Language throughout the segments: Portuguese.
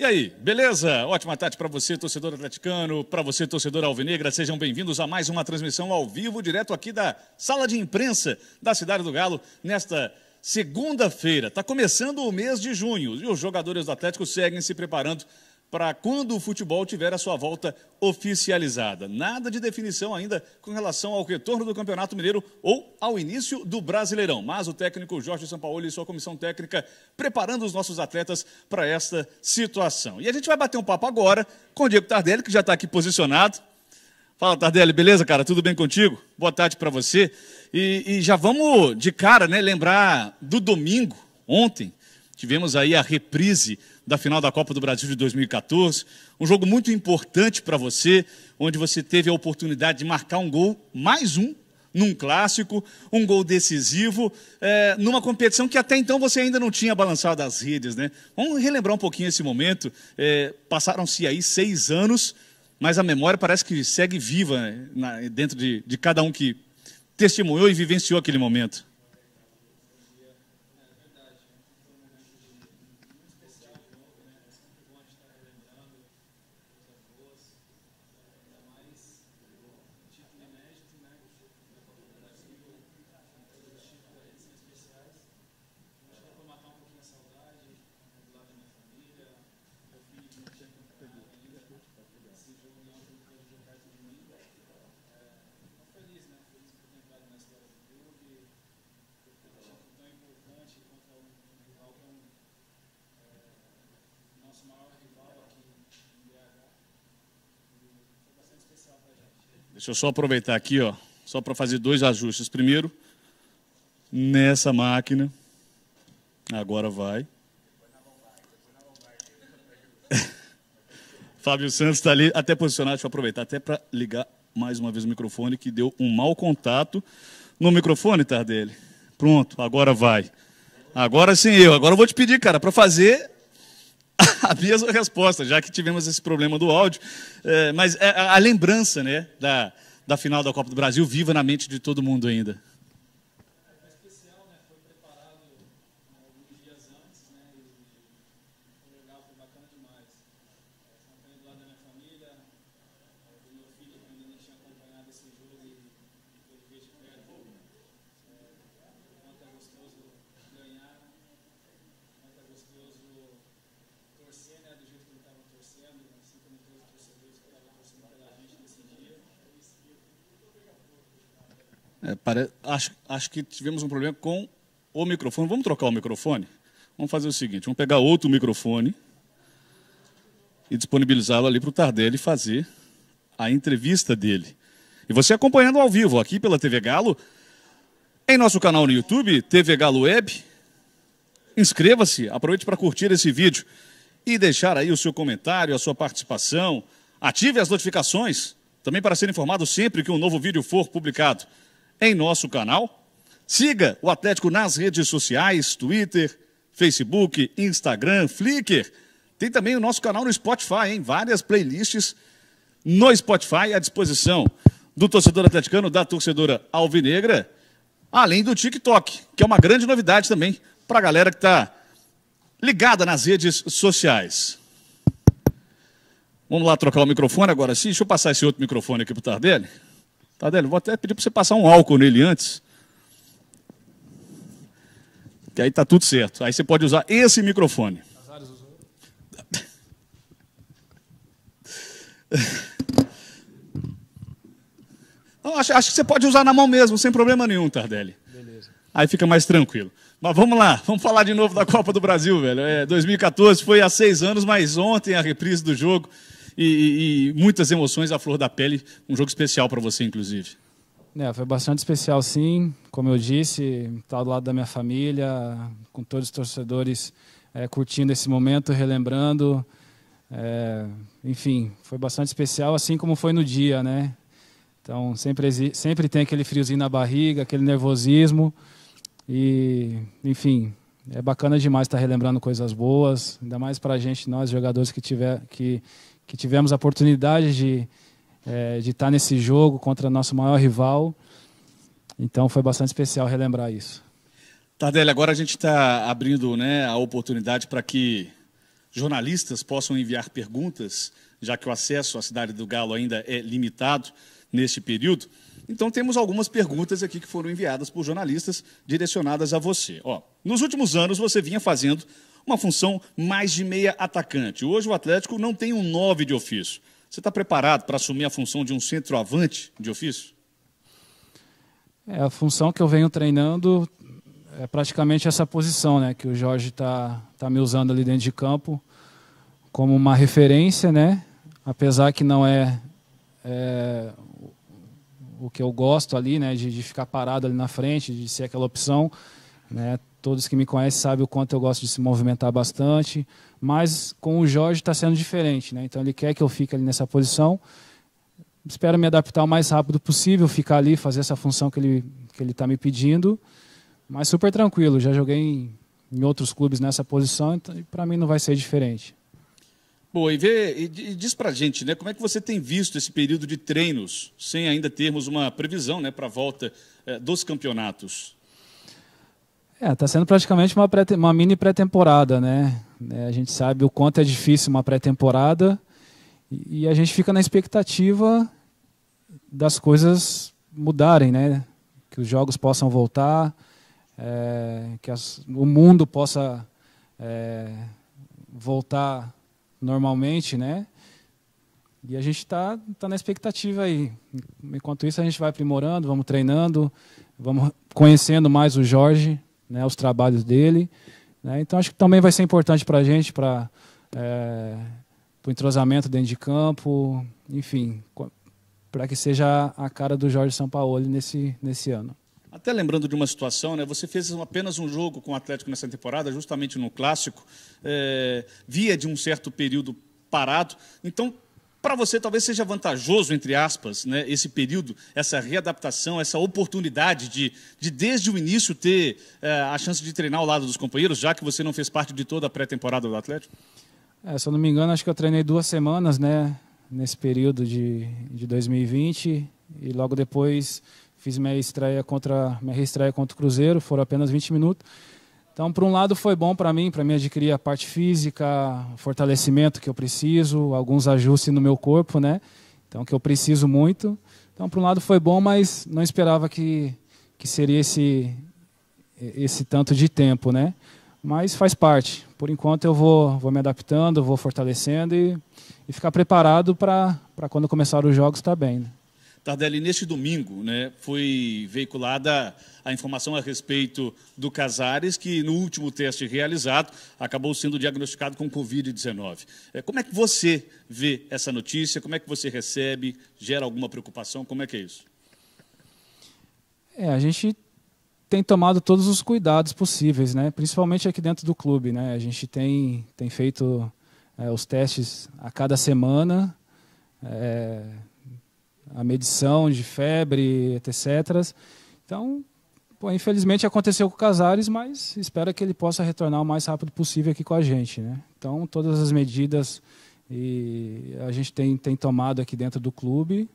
E aí, beleza? Ótima tarde para você, torcedor atleticano, para você, torcedor alvinegra. Sejam bem-vindos a mais uma transmissão ao vivo, direto aqui da sala de imprensa da Cidade do Galo, nesta segunda-feira. Está começando o mês de junho e os jogadores do Atlético seguem se preparando para quando o futebol tiver a sua volta oficializada. Nada de definição ainda com relação ao retorno do Campeonato Mineiro ou ao início do Brasileirão. Mas o técnico Jorge Sampaoli e sua comissão técnica preparando os nossos atletas para esta situação. E a gente vai bater um papo agora com o Diego Tardelli, que já está aqui posicionado. Fala, Tardelli, beleza, cara? Tudo bem contigo? Boa tarde para você. E, e já vamos de cara, né, lembrar do domingo, ontem, tivemos aí a reprise da final da Copa do Brasil de 2014. Um jogo muito importante para você, onde você teve a oportunidade de marcar um gol, mais um, num clássico, um gol decisivo, é, numa competição que até então você ainda não tinha balançado as redes, né? Vamos relembrar um pouquinho esse momento. É, Passaram-se aí seis anos, mas a memória parece que segue viva né, dentro de, de cada um que testemunhou e vivenciou aquele momento. Deixa eu só aproveitar aqui, ó, só para fazer dois ajustes. Primeiro, nessa máquina. Agora vai. Fábio Santos está ali, até posicionado, deixa eu aproveitar, até para ligar mais uma vez o microfone, que deu um mau contato no microfone, Tardelli. Pronto, agora vai. Agora sim eu. Agora eu vou te pedir, cara, para fazer a mesma resposta, já que tivemos esse problema do áudio. É, mas é a, a lembrança né, da, da final da Copa do Brasil viva na mente de todo mundo ainda. É, para, acho, acho que tivemos um problema com o microfone. Vamos trocar o microfone? Vamos fazer o seguinte: vamos pegar outro microfone e disponibilizá-lo ali para o Tardelli fazer a entrevista dele. E você acompanhando ao vivo aqui pela TV Galo, em nosso canal no YouTube, TV Galo Web. Inscreva-se, aproveite para curtir esse vídeo e deixar aí o seu comentário, a sua participação. Ative as notificações também para ser informado sempre que um novo vídeo for publicado em nosso canal. Siga o Atlético nas redes sociais, Twitter, Facebook, Instagram, Flickr. Tem também o nosso canal no Spotify, hein? Várias playlists no Spotify à disposição do torcedor atleticano, da torcedora alvinegra, além do TikTok, que é uma grande novidade também para a galera que está ligada nas redes sociais. Vamos lá trocar o microfone agora sim. Deixa eu passar esse outro microfone aqui para o Tardelli. Tadélio, tá, vou até pedir para você passar um álcool nele antes. Que aí está tudo certo. Aí você pode usar esse microfone. Não, acho, acho, que você pode usar na mão mesmo, sem problema nenhum, Tardelli. Tá, Beleza. Aí fica mais tranquilo. Mas vamos lá, vamos falar de novo da Copa do Brasil, velho. É, 2014 foi há seis anos, mas ontem a reprise do jogo e, e, muitas emoções à flor da pele. Um jogo especial para você, inclusive. É, foi bastante especial, sim. Como eu disse, estar tá do lado da minha família, com todos os torcedores é, curtindo esse momento, relembrando. É, enfim, foi bastante especial, assim como foi no dia, né? Então, sempre, sempre tem aquele friozinho na barriga, aquele nervosismo. E, enfim, é bacana demais estar tá relembrando coisas boas, ainda mais para a gente, nós jogadores que, tiver, que, que tivemos a oportunidade de, é, de estar nesse jogo contra nosso maior rival. Então foi bastante especial relembrar isso. Tardelli, agora a gente está abrindo né, a oportunidade para que jornalistas possam enviar perguntas, já que o acesso à cidade do Galo ainda é limitado neste período. Então temos algumas perguntas aqui que foram enviadas por jornalistas direcionadas a você. Ó, nos últimos anos você vinha fazendo uma função mais de meia atacante. Hoje o Atlético não tem um 9 de ofício. Você está preparado para assumir a função de um centroavante de ofício? É a função que eu venho treinando é praticamente essa posição, né, que o Jorge está tá me usando ali dentro de campo como uma referência, né? Apesar que não é, é o que eu gosto ali, né, de, de, ficar parado ali na frente, de ser aquela opção, né? Todos que me conhecem sabem o quanto eu gosto de se movimentar bastante, mas com o Jorge está sendo diferente, né? Então ele quer que eu fique ali nessa posição. Espero me adaptar o mais rápido possível, ficar ali, fazer essa função que ele que ele está me pedindo, mas super tranquilo. Já joguei em, em outros clubes nessa posição, então para mim não vai ser diferente. Bom, e, vê, e, diz para gente, né, como é que você tem visto esse período de treinos, sem ainda termos uma previsão, né, para a volta eh, dos campeonatos? É, está sendo praticamente uma, pré uma mini pré-temporada, né? É, a gente sabe o quanto é difícil uma pré-temporada e a gente fica na expectativa das coisas mudarem, né? Que os jogos possam voltar, é, que as, o mundo possa é, voltar normalmente, né? E a gente está tá na expectativa aí. Enquanto isso, a gente vai aprimorando, vamos treinando, vamos conhecendo mais o Jorge, né, os trabalhos dele. Né? Então acho que também vai ser importante para a gente, para é, o entrosamento dentro de campo, enfim, para que seja a cara do Jorge Sampaoli nesse, nesse ano. Até lembrando de uma situação, né? Você fez apenas um jogo com o Atlético nessa temporada, justamente no clássico, é, via de um certo período parado. Então para você, talvez seja vantajoso, entre aspas, né, esse período, essa readaptação, essa oportunidade de, de desde o início, ter é, a chance de treinar ao lado dos companheiros, já que você não fez parte de toda a pré-temporada do Atlético? É, se eu não me engano, acho que eu treinei duas semanas né, nesse período de, de 2020 e logo depois fiz minha estreia contra minha reestreia contra o Cruzeiro, foram apenas 20 minutos. Então, por um lado, foi bom para mim, para mim adquirir a parte física, o fortalecimento que eu preciso, alguns ajustes no meu corpo, né? Então, que eu preciso muito. Então, por um lado, foi bom, mas não esperava que, que seria esse, esse tanto de tempo, né? Mas faz parte. Por enquanto, eu vou, vou me adaptando, vou fortalecendo e, e ficar preparado para quando começar os jogos estar tá bem. Né? Tardelli, neste domingo né, foi veiculada a informação a respeito do Casares, que no último teste realizado acabou sendo diagnosticado com Covid-19. É, como é que você vê essa notícia? Como é que você recebe? Gera alguma preocupação? Como é que é isso? É, a gente tem tomado todos os cuidados possíveis, né? principalmente aqui dentro do clube. Né? A gente tem, tem feito é, os testes a cada semana. É, a medição de febre, etc. Então, pô, infelizmente aconteceu com o Casares, mas espero que ele possa retornar o mais rápido possível aqui com a gente. Né? Então, todas as medidas e a gente tem, tem tomado aqui dentro do clube.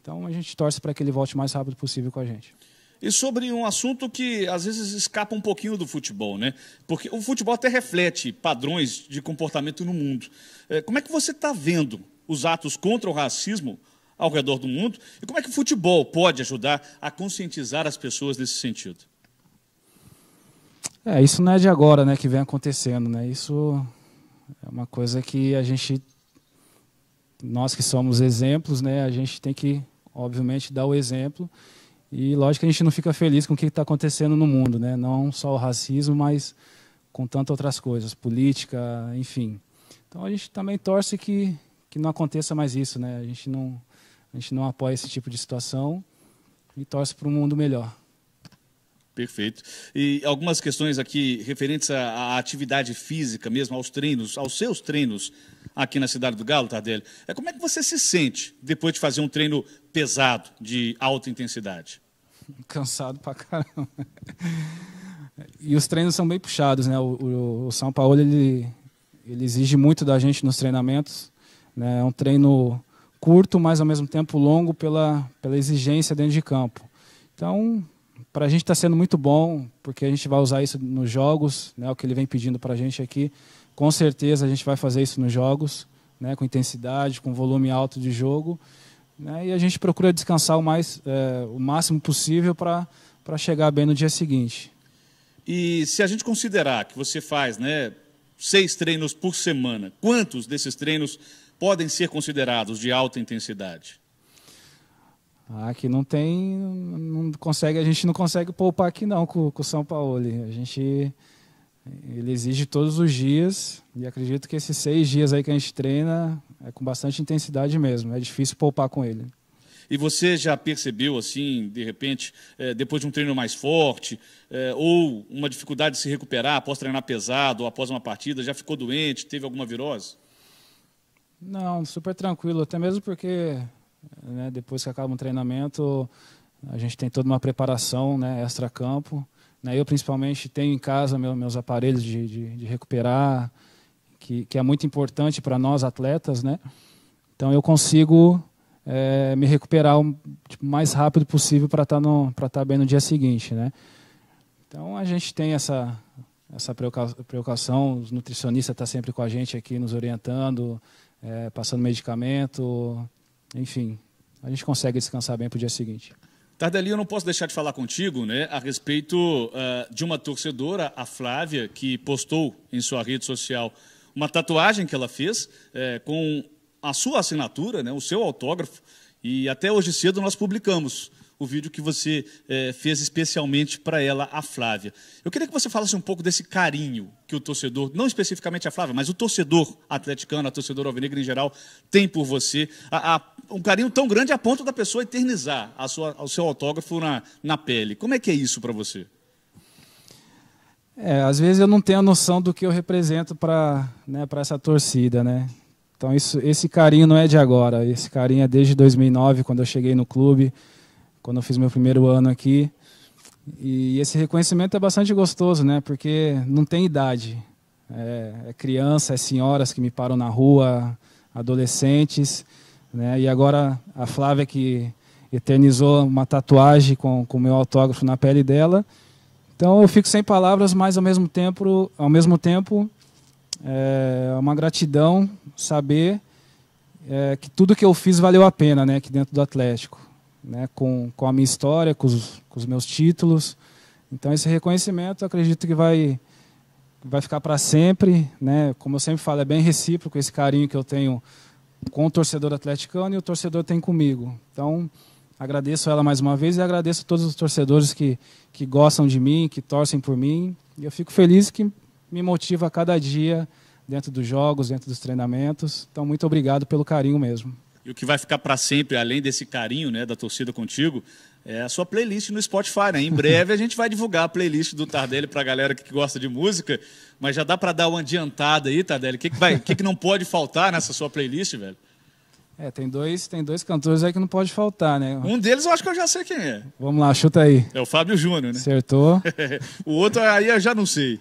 Então, a gente torce para que ele volte o mais rápido possível com a gente. E sobre um assunto que às vezes escapa um pouquinho do futebol, né? Porque o futebol até reflete padrões de comportamento no mundo. É, como é que você está vendo os atos contra o racismo ao redor do mundo. E como é que o futebol pode ajudar a conscientizar as pessoas nesse sentido? É, isso não é de agora, né, que vem acontecendo, né? Isso é uma coisa que a gente nós que somos exemplos, né, a gente tem que obviamente dar o exemplo. E lógico que a gente não fica feliz com o que está acontecendo no mundo, né? Não só o racismo, mas com tantas outras coisas, política, enfim. Então a gente também torce que que não aconteça mais isso, né? A gente não a gente não apoia esse tipo de situação e torce para um mundo melhor. Perfeito. E algumas questões aqui referentes à, atividade física mesmo, aos treinos, aos seus treinos aqui na Cidade do Galo, Tardelli. É como é que você se sente depois de fazer um treino pesado, de alta intensidade? Cansado pra caramba. E os treinos são bem puxados, né? O, o São Paulo ele, ele exige muito da gente nos treinamentos. Né? É um treino curto, mas ao mesmo tempo longo pela, pela exigência dentro de campo. Então, para a gente está sendo muito bom, porque a gente vai usar isso nos jogos, né, o que ele vem pedindo para a gente aqui. Com certeza a gente vai fazer isso nos jogos, né, com intensidade, com volume alto de jogo. Né, e a gente procura descansar o, mais, é, o máximo possível para chegar bem no dia seguinte. E se a gente considerar que você faz né, seis treinos por semana, quantos desses treinos podem ser considerados de alta intensidade? Ah, aqui não tem, não consegue, a gente não consegue poupar aqui não com o São Paulo. A gente ele exige todos os dias e acredito que esses seis dias aí que a gente treina é com bastante intensidade mesmo. É difícil poupar com ele. E você já percebeu, assim, de repente, eh, depois de um treino mais forte, eh, ou uma dificuldade de se recuperar após treinar pesado, ou após uma partida, já ficou doente, teve alguma virose? Não, super tranquilo, até mesmo porque né, depois que acaba um treinamento, a gente tem toda uma preparação né, extra-campo. Né, eu, principalmente, tenho em casa meu, meus aparelhos de, de, de recuperar, que, que, é muito importante para nós atletas. Né? Então, eu consigo é, me recuperar o tipo, mais rápido possível para estar tá tá bem no dia seguinte. Né? Então, a gente tem essa, essa preocupação, os nutricionistas estão tá sempre com a gente aqui, nos orientando, é, passando medicamento, enfim, a gente consegue descansar bem para o dia seguinte. Tardelli, eu não posso deixar de falar contigo né, a respeito uh, de uma torcedora, a Flávia, que postou em sua rede social uma tatuagem que ela fez é, com a sua assinatura, né, o seu autógrafo, e até hoje cedo nós publicamos o vídeo que você é, fez especialmente para ela, a Flávia. Eu queria que você falasse um pouco desse carinho que o torcedor, não especificamente a Flávia, mas o torcedor atleticano, a torcedora alvinegra em geral, tem por você. A, a, um carinho tão grande a ponto da pessoa eternizar a sua, o seu autógrafo na, na pele. Como é que é isso para você? É, às vezes eu não tenho a noção do que eu represento para né, essa torcida, né? Então isso, esse carinho não é de agora, esse carinho é desde 2009, quando eu cheguei no clube quando eu fiz meu primeiro ano aqui. E esse reconhecimento é bastante gostoso, né? Porque não tem idade. É, é criança, é senhoras que me param na rua, adolescentes, né? E agora a Flávia que eternizou uma tatuagem com o meu autógrafo na pele dela. Então eu fico sem palavras, mas ao mesmo tempo, ao mesmo tempo, é uma gratidão saber é, que tudo que eu fiz valeu a pena, né? Aqui dentro do Atlético né, com, com a minha história, com os, com os meus títulos. Então, esse reconhecimento, acredito que vai, vai ficar para sempre. Né? Como eu sempre falo, é bem recíproco esse carinho que eu tenho com o torcedor atleticano e o torcedor tem comigo. Então, agradeço ela mais uma vez e agradeço a todos os torcedores que, que gostam de mim, que torcem por mim. E eu fico feliz que me motiva a cada dia dentro dos jogos, dentro dos treinamentos. Então, muito obrigado pelo carinho mesmo. E o que vai ficar para sempre, além desse carinho né, da torcida contigo, é a sua playlist no Spotify. Né? Em breve a gente vai divulgar a playlist do Tardelli para a galera que gosta de música, mas já dá para dar uma adiantada aí, Tardelli. O que, que, vai, que, que não pode faltar nessa sua playlist, velho? É, tem dois, tem dois cantores aí que não pode faltar, né? Um deles eu acho que eu já sei quem é. Vamos lá, chuta aí. É o Fábio Júnior, né? Acertou. o outro aí eu já não sei.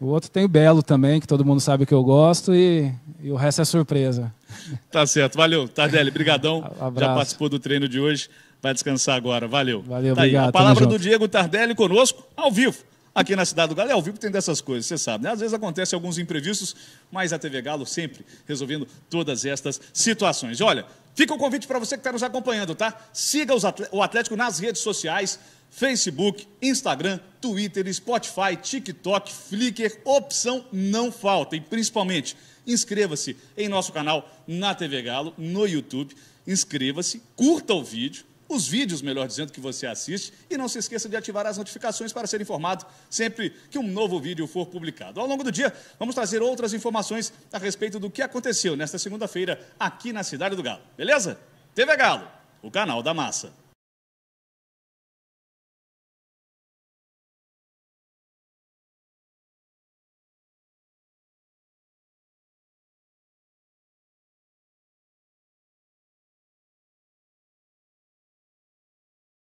O outro tem o Belo também, que todo mundo sabe que eu gosto, e, e o resto é surpresa. Tá certo, valeu. Tardelli, brigadão. Abraço. Já participou do treino de hoje, vai descansar agora. Valeu. Valeu, tá obrigado. Aí. A palavra do Diego Tardelli conosco, ao vivo. Aqui na Cidade do Galo, é ao vivo tem dessas coisas, você sabe, né? Às vezes acontecem alguns imprevistos, mas a TV Galo sempre resolvendo todas estas situações. olha, fica o convite para você que está nos acompanhando, tá? Siga o Atlético nas redes sociais, Facebook, Instagram, Twitter, Spotify, TikTok, Flickr, opção não falta. E principalmente, inscreva-se em nosso canal na TV Galo, no YouTube. Inscreva-se, curta o vídeo, os vídeos, melhor dizendo, que você assiste. E não se esqueça de ativar as notificações para ser informado sempre que um novo vídeo for publicado. Ao longo do dia, vamos trazer outras informações a respeito do que aconteceu nesta segunda-feira aqui na Cidade do Galo. Beleza? TV Galo, o canal da massa.